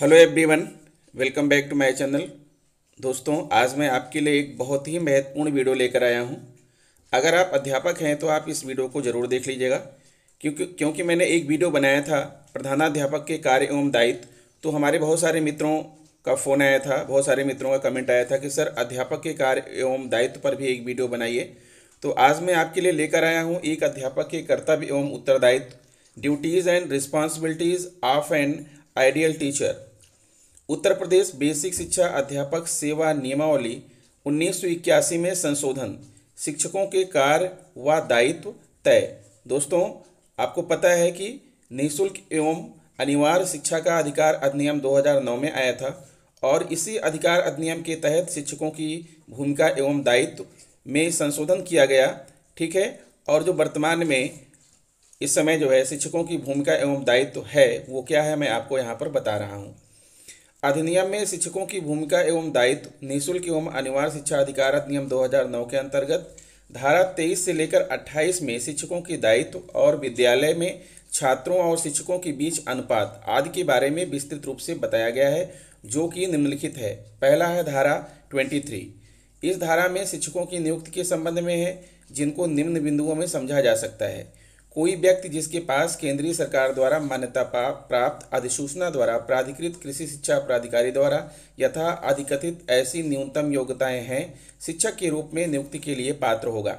hello everyone welcome back to my channel दोस्तों आज मैं आपके लिए एक बहुत ही महत्वपूर्ण वीडियो लेकर आया हूं अगर आप अध्यापक हैं तो आप इस वीडियो को ज़रूर देख लीजिएगा क्योंकि क्योंकि मैंने एक वीडियो बनाया था प्रधानाध्यापक के कार्य एवं दायित्व तो हमारे बहुत सारे मित्रों का फ़ोन आया था बहुत सारे मित्रों का कमेंट आया था कि सर अध्यापक के कार्य एवं दायित्व पर भी एक वीडियो बनाइए तो आज मैं आपके लिए लेकर आया हूँ एक अध्यापक के कर्तव्य एवं उत्तरदायित्व duties and responsibilities of an ideal teacher Uttar Pradesh basic शिक्षा अध्यापक सेवा नियमावली उन्नीस में संशोधन शिक्षकों के कार्य व दायित्व तय दोस्तों आपको पता है कि निःशुल्क एवं अनिवार्य शिक्षा का अधिकार अधिनियम 2009 में आया था और इसी अधिकार अधिनियम के तहत शिक्षकों की भूमिका एवं दायित्व में संशोधन किया गया ठीक है और जो वर्तमान में इस समय जो है शिक्षकों की भूमिका एवं दायित्व है वो क्या है मैं आपको यहाँ पर बता रहा हूँ अधिनियम में शिक्षकों की भूमिका एवं दायित्व निःशुल्क एवं अनिवार्य शिक्षा अधिकार अधिनियम 2009 के अंतर्गत धारा 23 से लेकर 28 में शिक्षकों की दायित्व और विद्यालय में छात्रों और शिक्षकों के बीच अनुपात आदि के बारे में विस्तृत रूप से बताया गया है जो कि निम्नलिखित है पहला है धारा 23 इस धारा में शिक्षकों की नियुक्ति के संबंध में है जिनको निम्न बिंदुओं में समझा जा सकता है कोई व्यक्ति जिसके पास केंद्रीय सरकार द्वारा मान्यता प्राप्त अधिसूचना द्वारा प्राधिकृत कृषि शिक्षा प्राधिकारी द्वारा यथा अधिकथित ऐसी न्यूनतम योग्यताएं हैं शिक्षक के रूप में नियुक्ति के लिए पात्र होगा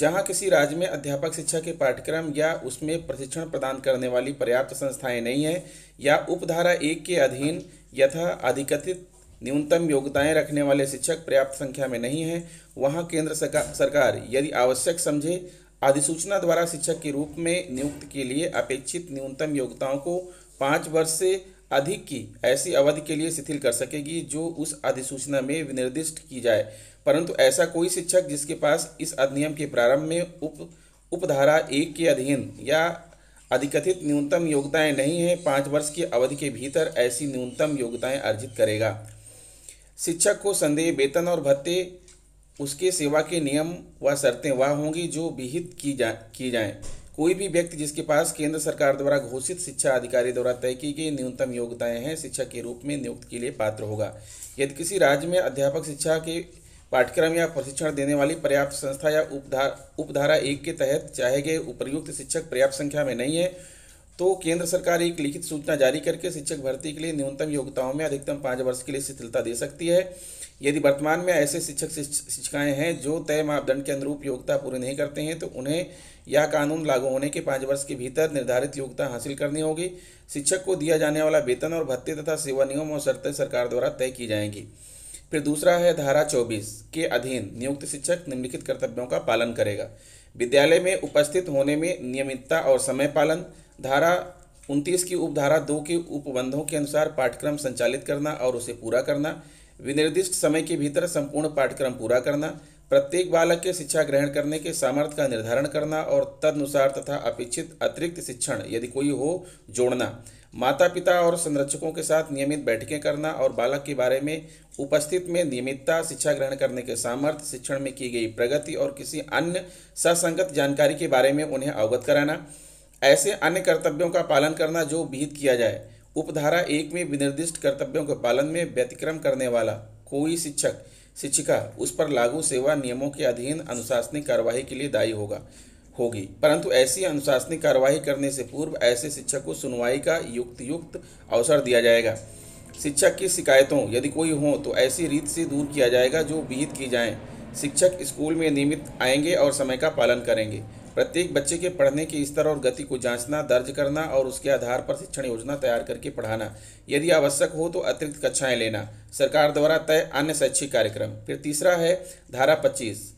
जहां किसी राज्य में अध्यापक शिक्षा के पाठ्यक्रम या उसमें प्रशिक्षण प्रदान करने वाली पर्याप्त संस्थाएँ नहीं हैं या उपधारा एक के अधीन यथा अधिकथित न्यूनतम योग्यताएं रखने वाले शिक्षक पर्याप्त संख्या में नहीं हैं वहां केंद्र सरकार यदि आवश्यक समझे अधिसूचना द्वारा शिक्षक के रूप में नियुक्त के लिए अपेक्षित न्यूनतम योग्यताओं को पाँच वर्ष से अधिक की ऐसी अवधि के लिए शिथिल कर सकेगी जो उस अधिसूचना में विनिर्दिष्ट की जाए परंतु ऐसा कोई शिक्षक जिसके पास इस अधिनियम के प्रारंभ में उप उपधारा एक के अधीन या अधिकथित न्यूनतम योग्यताएं नहीं हैं पाँच वर्ष की अवधि के भीतर ऐसी न्यूनतम योग्यताएं अर्जित करेगा शिक्षक को संदेह वेतन और भत्ते उसके सेवा के नियम व शर्तें वह होंगी जो विहित की जा की जाएँ कोई भी व्यक्ति जिसके पास केंद्र सरकार द्वारा घोषित शिक्षा अधिकारी द्वारा तय की गई न्यूनतम योग्यताएं हैं शिक्षा के रूप में नियुक्त के लिए पात्र होगा यदि किसी राज्य में अध्यापक शिक्षा के पाठ्यक्रम या प्रशिक्षण देने वाली पर्याप्त संस्था या उपधार उपधारा एक के तहत चाहे गए उपयुक्त शिक्षक पर्याप्त संख्या में नहीं है तो केंद्र सरकार एक लिखित सूचना जारी करके शिक्षक भर्ती के लिए न्यूनतम योग्यताओं में अधिकतम पाँच वर्ष के लिए शिथिलता दे सकती है यदि वर्तमान में ऐसे शिक्षक शिक्षिकाएं हैं जो तय मापदंड के अनुरूप योग्यता पूरी नहीं करते हैं तो उन्हें यह कानून लागू होने के पाँच वर्ष के भीतर निर्धारित योग्यता हासिल करनी होगी शिक्षक को दिया जाने वाला वेतन और भत्ते तथा सेवा नियम और शर्तें सरकार द्वारा तय की जाएंगी फिर दूसरा है धारा चौबीस के अधीन नियुक्त शिक्षक निम्नलिखित कर्तव्यों का पालन करेगा विद्यालय में उपस्थित होने में नियमितता और समय पालन धारा उनतीस की उपधारा दो के उपबंधों के अनुसार पाठ्यक्रम संचालित करना और उसे पूरा करना विनिर्दिष्ट समय के भीतर संपूर्ण पाठ्यक्रम पूरा करना प्रत्येक बालक के शिक्षा ग्रहण करने के सामर्थ्य का निर्धारण करना और तदनुसार तथा अपेक्षित अतिरिक्त शिक्षण यदि कोई हो जोड़ना माता पिता और संरक्षकों के साथ नियमित बैठकें करना और बालक के बारे में उपस्थित में नियमितता शिक्षा ग्रहण करने के सामर्थ्य शिक्षण में की गई प्रगति और किसी अन्य ससंगत जानकारी के बारे में उन्हें अवगत कराना ऐसे अन्य कर्तव्यों का पालन करना जो विहित किया जाए उपधारा एक में विनिर्दिष्ट कर्तव्यों के पालन में व्यतिक्रम करने वाला कोई शिक्षक शिक्षिका उस पर लागू सेवा नियमों के अधीन अनुशासनिक कार्यवाही के लिए दायी होगा होगी परंतु ऐसी अनुशासनिक कार्यवाही करने से पूर्व ऐसे शिक्षक को सुनवाई का युक्त युक्त अवसर दिया जाएगा शिक्षक की शिकायतों यदि कोई हो तो ऐसी रीत से दूर किया जाएगा जो विहित की जाएं शिक्षक स्कूल में नियमित आएंगे और समय का पालन करेंगे प्रत्येक बच्चे के पढ़ने के स्तर और गति को जांचना दर्ज करना और उसके आधार पर शिक्षण योजना तैयार करके पढ़ाना यदि आवश्यक हो तो अतिरिक्त कक्षाएं लेना सरकार द्वारा तय अन्य शैक्षिक कार्यक्रम फिर तीसरा है धारा पच्चीस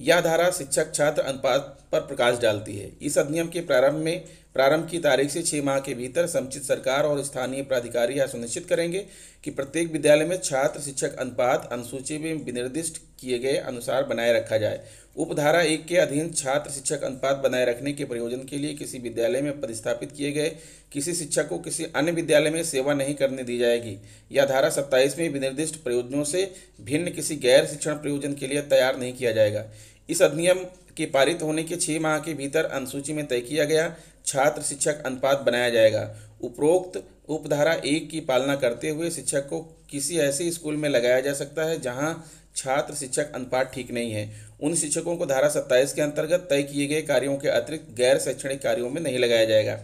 यह धारा शिक्षक छात्र अनुपात पर प्रकाश डालती है इस अधिनियम के प्रारंभ में प्रारंभ की तारीख से छः माह के भीतर समुचित सरकार और स्थानीय प्राधिकारी यह सुनिश्चित करेंगे कि प्रत्येक विद्यालय में छात्र शिक्षक अनुपात अनुसूची में विनिर्दिष्ट किए गए अनुसार बनाए रखा जाए उपधारा एक के अधीन छात्र शिक्षक अनुपात बनाए रखने के प्रयोजन के लिए किसी विद्यालय में पदस्थापित किए गए किसी शिक्षक को किसी अन्य विद्यालय में सेवा नहीं करने दी जाएगी यह धारा सत्ताईस में विनिर्दिष्ट प्रयोजनों से भिन्न किसी गैर शिक्षण प्रयोजन के लिए तैयार नहीं किया जाएगा इस अधिनियम के पारित होने के छः माह के भीतर अनुसूची में तय किया गया छात्र शिक्षक अनुपात बनाया जाएगा उपरोक्त उपधारा एक की पालना करते हुए शिक्षक को किसी ऐसे स्कूल में लगाया जा सकता है जहां छात्र शिक्षक अनुपात ठीक नहीं है उन शिक्षकों को धारा सत्ताईस के अंतर्गत तय किए गए कार्यों के अतिरिक्त गैर शैक्षणिक कार्यों में नहीं लगाया जाएगा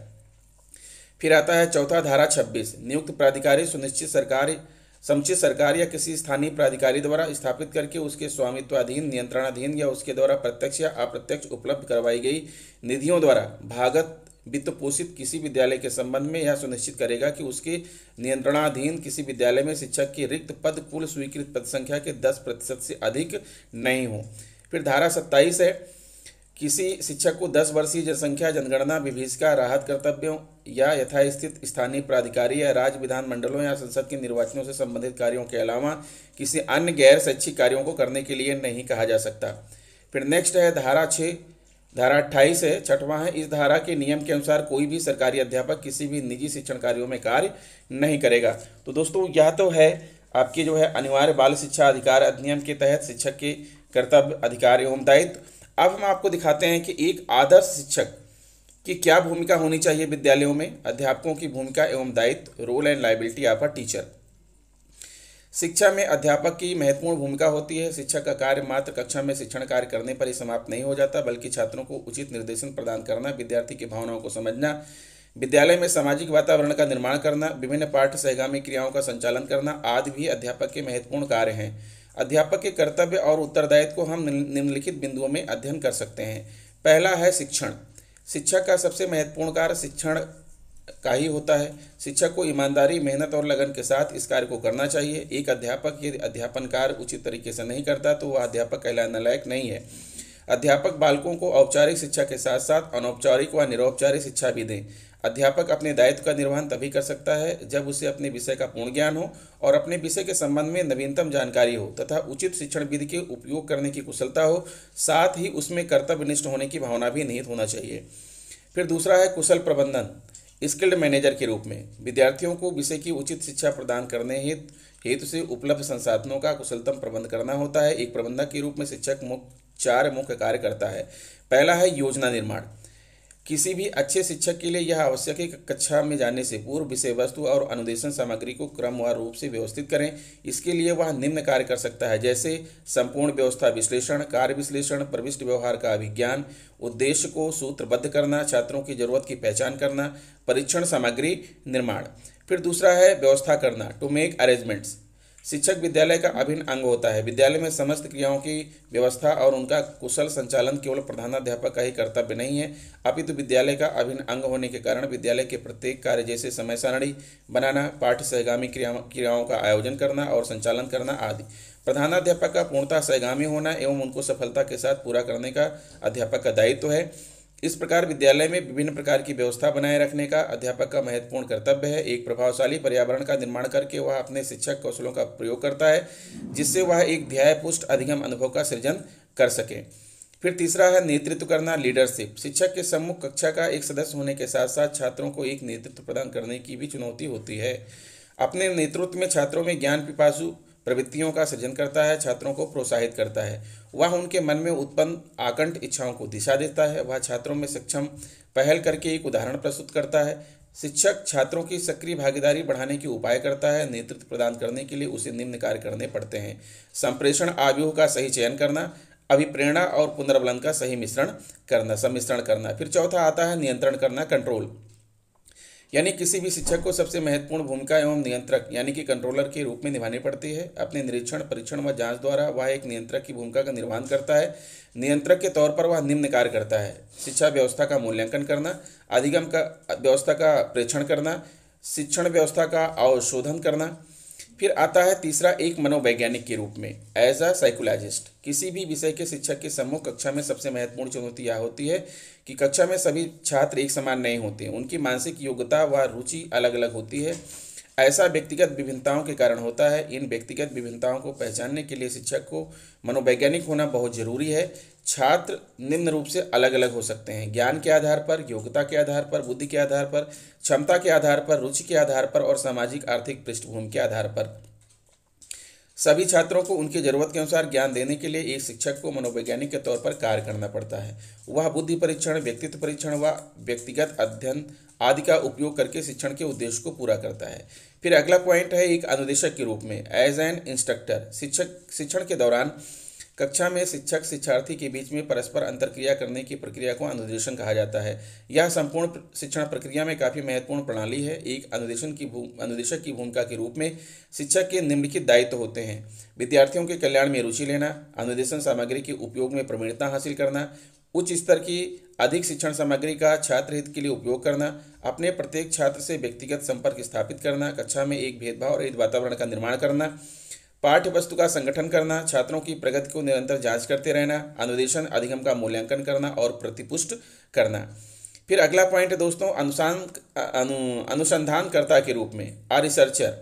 फिर आता है चौथा धारा छब्बीस नियुक्त प्राधिकारी सुनिश्चित सरकारी समुचित सरकार या किसी स्थानीय प्राधिकारी द्वारा स्थापित करके उसके स्वामित्वाधीन नियंत्रणाधीन या उसके द्वारा प्रत्यक्ष या अप्रत्यक्ष उपलब्ध करवाई गई निधियों द्वारा भागत वित्त पोषित किसी विद्यालय के संबंध में यह सुनिश्चित करेगा कि उसके नियंत्रणाधीन किसी विद्यालय में शिक्षक की रिक्त पद कुल स्वीकृत पद संख्या के दस प्रतिशत से अधिक नहीं हो फिर धारा सत्ताईस है किसी शिक्षक को दस वर्षीय जनसंख्या जनगणना का राहत कर्तव्यों या यथास्थित स्थानीय प्राधिकारी या राज्य विधान मंडलों या संसद के निर्वाचनों से संबंधित कार्यों के अलावा किसी अन्य गैर शैक्षिक कार्यों को करने के लिए नहीं कहा जा सकता फिर नेक्स्ट है धारा छः धारा अट्ठाईस है छठवां है इस धारा के नियम के अनुसार कोई भी सरकारी अध्यापक किसी भी निजी शिक्षण कार्यों में कार्य नहीं करेगा तो दोस्तों यह तो है आपके जो है अनिवार्य बाल शिक्षा अधिकार अधिनियम के तहत शिक्षक के कर्तव्य अधिकार एवं दायित्व अब हम आपको दिखाते हैं कि एक आदर्श शिक्षक की क्या भूमिका होनी चाहिए विद्यालयों में अध्यापकों की भूमिका एवं दायित्व role and liability of a teacher शिक्षा में अध्यापक की महत्वपूर्ण भूमिका होती है शिक्षा का कार्य मात्र कक्षा में शिक्षण कार्य करने पर ही समाप्त नहीं हो जाता बल्कि छात्रों को उचित निर्देशन प्रदान करना विद्यार्थी की भावनाओं को समझना विद्यालय में सामाजिक वातावरण का निर्माण करना विभिन्न पाठ सहगामी क्रियाओं का संचालन करना आदि भी अध्यापक के महत्वपूर्ण कार्य हैं अध्यापक के कर्तव्य और उत्तरदायित्व को हम निम्नलिखित बिंदुओं में अध्ययन कर सकते हैं पहला है शिक्षण शिक्षा का सबसे महत्वपूर्ण कार्य शिक्षण का ही होता है शिक्षक को ईमानदारी मेहनत और लगन के साथ इस कार्य को करना चाहिए एक अध्यापक यदि अध्यापन कार्य उचित तरीके से नहीं करता तो वह अध्यापक कहलाने लायक नहीं है अध्यापक बालकों को औपचारिक शिक्षा के साथ साथ अनौपचारिक व निरौपचारिक शिक्षा भी दें अध्यापक अपने दायित्व का निर्वहन तभी कर सकता है जब उसे अपने विषय का पूर्ण ज्ञान हो और अपने विषय के संबंध में नवीनतम जानकारी हो तथा उचित शिक्षण विधि के उपयोग करने की कुशलता हो साथ ही उसमें कर्तव्यनिष्ठ होने की भावना भी निहित होना चाहिए फिर दूसरा है कुशल प्रबंधन स्किल्ड मैनेजर के रूप में विद्यार्थियों को विषय की उचित शिक्षा प्रदान करने हेतु हेतु से उपलब्ध संसाधनों का कुशलतम प्रबंध करना होता है एक प्रबंधक के रूप में शिक्षक मुख्य चार मुख्य कार्य करता है पहला है योजना निर्माण किसी भी अच्छे शिक्षक के लिए यह आवश्यक है कि कक्षा में जाने से पूर्व विषय वस्तु और अनुदेशन सामग्री को क्रमवार रूप से व्यवस्थित करें इसके लिए वह निम्न कार्य कर सकता है जैसे संपूर्ण व्यवस्था विश्लेषण कार्य विश्लेषण प्रविष्ट व्यवहार का अभिज्ञान उद्देश्य को सूत्रबद्ध करना छात्रों की जरूरत की पहचान करना परीक्षण सामग्री निर्माण फिर दूसरा है व्यवस्था करना टू मेक अरेंजमेंट्स शिक्षक विद्यालय का अभिन्न अंग होता है विद्यालय में समस्त क्रियाओं की व्यवस्था और उनका कुशल संचालन केवल प्रधानाध्यापक का ही कर्तव्य नहीं है अपितु तो विद्यालय का अभिन्न अंग होने के कारण विद्यालय के प्रत्येक कार्य जैसे समय सारणी बनाना पाठ्य सहगामी क्रिया क्रियाओं का आयोजन करना और संचालन करना आदि प्रधानाध्यापक का पूर्णतः सहगामी होना एवं उनको सफलता के साथ पूरा करने का अध्यापक का दायित्व तो है इस प्रकार विद्यालय में विभिन्न प्रकार की व्यवस्था बनाए रखने का अध्यापक का महत्वपूर्ण कर्तव्य है एक प्रभावशाली पर्यावरण का निर्माण करके वह अपने शिक्षक कौशलों का प्रयोग करता है जिससे वह एक ध्यायपुष्ट अधिगम अनुभव का सृजन कर सके फिर तीसरा है नेतृत्व करना लीडरशिप शिक्षक के सम्मुख कक्षा का एक सदस्य होने के साथ साथ छात्रों को एक नेतृत्व प्रदान करने की भी चुनौती होती है अपने नेतृत्व में छात्रों में ज्ञान पिपासु प्रवृत्तियों का सृजन करता है छात्रों को प्रोत्साहित करता है वह उनके मन में उत्पन्न आकंठ इच्छाओं को दिशा देता है वह छात्रों में सक्षम पहल करके एक उदाहरण प्रस्तुत करता है शिक्षक छात्रों की सक्रिय भागीदारी बढ़ाने के उपाय करता है नेतृत्व प्रदान करने के लिए उसे निम्न कार्य करने पड़ते हैं संप्रेषण आव्यूह का सही चयन करना अभिप्रेरणा और पुनर्वलन का सही मिश्रण करना सम्मिश्रण करना फिर चौथा आता है नियंत्रण करना कंट्रोल यानी किसी भी शिक्षक को सबसे महत्वपूर्ण भूमिका एवं नियंत्रक यानी कि कंट्रोलर के रूप में निभानी पड़ती है अपने निरीक्षण परीक्षण व जांच द्वारा वह एक नियंत्रक की भूमिका का निर्वहन करता है नियंत्रक के तौर पर वह निम्न कार्य करता है शिक्षा व्यवस्था का मूल्यांकन करना अधिगम का व्यवस्था का प्रेक्षण करना शिक्षण व्यवस्था का अवशोधन करना फिर आता है तीसरा एक मनोवैज्ञानिक के रूप में एज अ साइकोलॉजिस्ट किसी भी विषय के शिक्षक के समूह कक्षा में सबसे महत्वपूर्ण चुनौती यह होती है कि कक्षा में सभी छात्र एक समान नहीं होते उनकी मानसिक योग्यता व रुचि अलग अलग होती है ऐसा व्यक्तिगत विभिन्नताओं के कारण होता है इन व्यक्तिगत विभिन्नताओं को पहचानने के लिए शिक्षक को मनोवैज्ञानिक होना बहुत जरूरी है छात्र निम्न रूप से अलग अलग हो सकते हैं ज्ञान के आधार पर योग्यता के आधार पर बुद्धि के आधार पर क्षमता के आधार पर रुचि के आधार पर और सामाजिक आर्थिक पृष्ठभूमि के आधार पर सभी छात्रों को उनकी जरूरत के अनुसार ज्ञान देने के लिए एक शिक्षक को मनोवैज्ञानिक के तौर पर कार्य करना पड़ता है वह बुद्धि परीक्षण व्यक्तित्व परीक्षण व व्यक्तिगत अध्ययन आदि का उपयोग करके शिक्षण के उद्देश्य को पूरा करता है फिर अगला पॉइंट है एक अनुदेशक के रूप में एज एन इंस्ट्रक्टर शिक्षक शिक्षण के दौरान कक्षा में शिक्षक शिक्षार्थी के बीच में परस्पर अंतरक्रिया करने की प्रक्रिया को अनुदेशन कहा जाता है यह संपूर्ण शिक्षण प्रक्रिया में काफ़ी महत्वपूर्ण प्रणाली है एक अनुदेशन की भू अनुदेशक की भूमिका के रूप में शिक्षक के निम्नलिखित दायित्व होते हैं विद्यार्थियों के कल्याण में रुचि लेना अनुदेशन सामग्री के उपयोग में प्रवीणता हासिल करना उच्च स्तर की अधिक शिक्षण सामग्री का छात्र हित के लिए उपयोग करना अपने प्रत्येक छात्र से व्यक्तिगत संपर्क स्थापित करना कक्षा में एक भेदभाव और एक वातावरण का निर्माण करना पाठ्य वस्तु का संगठन करना छात्रों की प्रगति को निरंतर जांच करते रहना अनुदेशन अधिगम का मूल्यांकन करना और प्रतिपुष्ट करना फिर अगला पॉइंट है दोस्तों अनुसान अनु, अनुसंधानकर्ता के रूप में आ रिसर्चर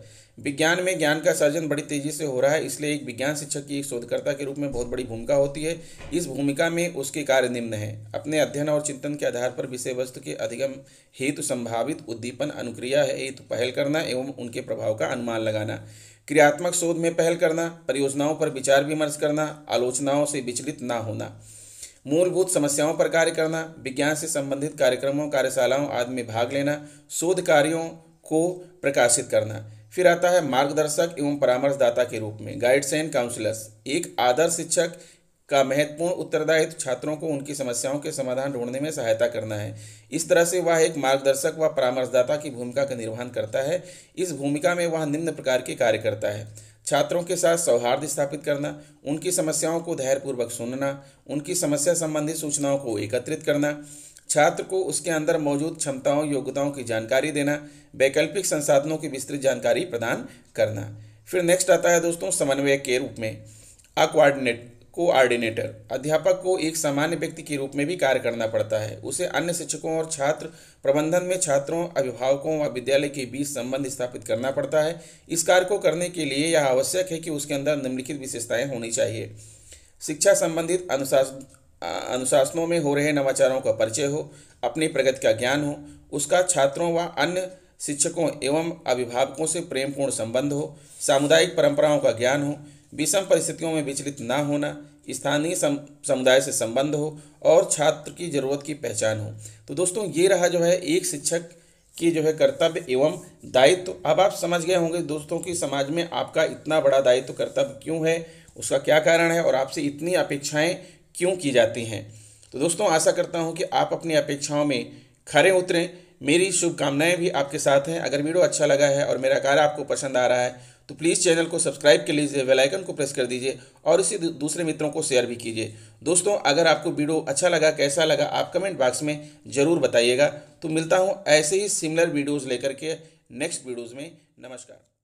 विज्ञान में ज्ञान का सर्जन बड़ी तेजी से हो रहा है इसलिए एक विज्ञान शिक्षक की एक शोधकर्ता के रूप में बहुत बड़ी भूमिका होती है इस भूमिका में उसके कार्य निम्न है अपने अध्ययन और चिंतन के आधार पर विषय वस्तु के अधिगम हेतु संभावित उद्दीपन अनुक्रिया हेतु पहल करना एवं उनके प्रभाव का अनुमान लगाना क्रियात्मक शोध में पहल करना परियोजनाओं पर विचार विमर्श करना आलोचनाओं से विचलित ना होना मूलभूत समस्याओं पर कार्य करना विज्ञान से संबंधित कार्यक्रमों कार्यशालाओं आदि में भाग लेना शोध कार्यों को प्रकाशित करना फिर आता है मार्गदर्शक एवं परामर्शदाता के रूप में गाइड्स एंड काउंसलर्स एक आदर्श शिक्षक का महत्वपूर्ण उत्तरदायित्व छात्रों को उनकी समस्याओं के समाधान ढूंढने में सहायता करना है इस तरह से वह एक मार्गदर्शक व परामर्शदाता की भूमिका का निर्वहन करता है इस भूमिका में वह निम्न प्रकार के कार्य करता है छात्रों के साथ सौहार्द स्थापित करना उनकी समस्याओं को धैर्यपूर्वक सुनना उनकी समस्या संबंधी सूचनाओं को एकत्रित करना छात्र को उसके अंदर मौजूद क्षमताओं योग्यताओं की जानकारी देना वैकल्पिक संसाधनों की विस्तृत जानकारी प्रदान करना फिर नेक्स्ट आता है दोस्तों समन्वय के रूप में अकोआर्डिनेट कोआर्डिनेटर अध्यापक को एक सामान्य व्यक्ति के रूप में भी कार्य करना पड़ता है उसे अन्य शिक्षकों और छात्र प्रबंधन में छात्रों अभिभावकों व विद्यालय के बीच संबंध स्थापित करना पड़ता है इस कार्य को करने के लिए यह आवश्यक है कि उसके अंदर निम्नलिखित विशेषताएं होनी चाहिए शिक्षा संबंधित अनुशासन अनुशासनों में हो रहे नवाचारों का परिचय हो अपनी प्रगति का ज्ञान हो उसका छात्रों व अन्य शिक्षकों एवं अभिभावकों से प्रेमपूर्ण संबंध हो सामुदायिक परंपराओं का ज्ञान हो विषम परिस्थितियों में विचलित ना होना स्थानीय सम, समुदाय से संबंध हो और छात्र की जरूरत की पहचान हो तो दोस्तों ये रहा जो है एक शिक्षक की जो है कर्तव्य एवं दायित्व अब आप समझ गए होंगे दोस्तों कि समाज में आपका इतना बड़ा दायित्व कर्तव्य क्यों है उसका क्या कारण है और आपसे इतनी अपेक्षाएं क्यों की जाती हैं तो दोस्तों आशा करता हूँ कि आप अपनी अपेक्षाओं में खरे उतरें मेरी शुभकामनाएं भी आपके साथ हैं अगर वीडियो अच्छा लगा है और मेरा कार्य आपको पसंद आ रहा है तो प्लीज़ चैनल को सब्सक्राइब कर लीजिए बेल आइकन को प्रेस कर दीजिए और इसी दूसरे मित्रों को शेयर भी कीजिए दोस्तों अगर आपको वीडियो अच्छा लगा कैसा लगा आप कमेंट बॉक्स में ज़रूर बताइएगा तो मिलता हूँ ऐसे ही सिमिलर वीडियोज़ लेकर के नेक्स्ट वीडियोज़ में नमस्कार